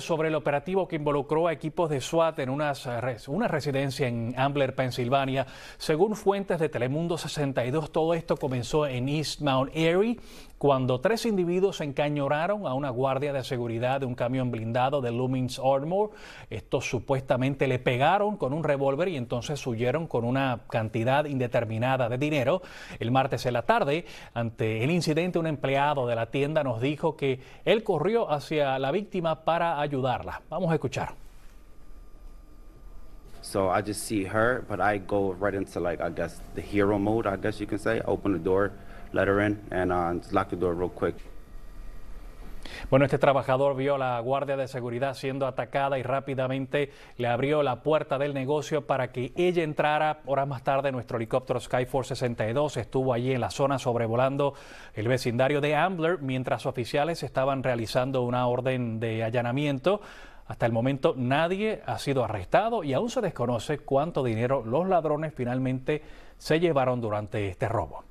sobre el operativo que involucró a equipos de SWAT en unas, eh, una residencia en Ambler, Pensilvania. Según fuentes de Telemundo 62, todo esto comenzó en East Mount Airy cuando tres individuos encañoraron a una guardia de seguridad de un camión blindado de Lumins Armor. Estos supuestamente le pegaron con un revólver y entonces huyeron con una cantidad indeterminada de dinero. El martes en la tarde, ante el incidente, un empleado de la tienda nos dijo que él corrió hacia la víctima para ayudarla. Vamos a escuchar. So I just see her, but I go right into like I guess the hero mode. I guess you can say. Open the door, let her in, and uh, just lock the door real quick. Bueno, este trabajador vio a la guardia de seguridad siendo atacada y rápidamente le abrió la puerta del negocio para que ella entrara. Horas más tarde, nuestro helicóptero Skyforce 62 estuvo allí en la zona sobrevolando el vecindario de Ambler mientras oficiales estaban realizando una orden de allanamiento. Hasta el momento nadie ha sido arrestado y aún se desconoce cuánto dinero los ladrones finalmente se llevaron durante este robo.